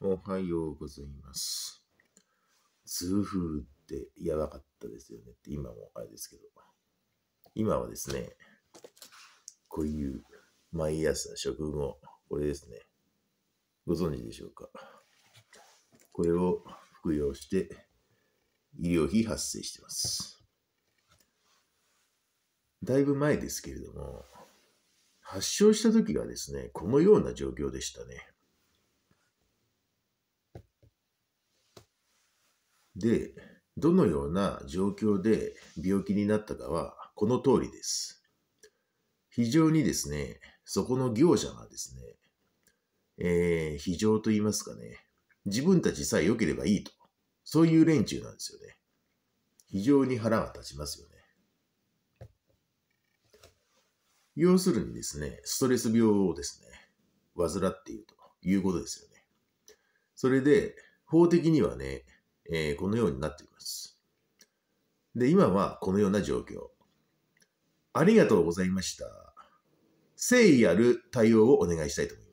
おはようございます。痛風ってやばかったですよねって今もあれですけど、今はですね、こういう毎朝食後、これですね。ご存知でしょうか。これを服用して医療費発生してます。だいぶ前ですけれども、発症した時がですね、このような状況でしたね。で、どのような状況で病気になったかはこの通りです。非常にですね、そこの業者がですね、えー、非常と言いますかね、自分たちさえ良ければいいと、そういう連中なんですよね。非常に腹が立ちますよね。要するにですね、ストレス病をですね、患っているということですよね。それで、法的にはね、えー、このようになっています。で、今はこのような状況。ありがとうございました。誠意ある対応をお願いしたいと思います。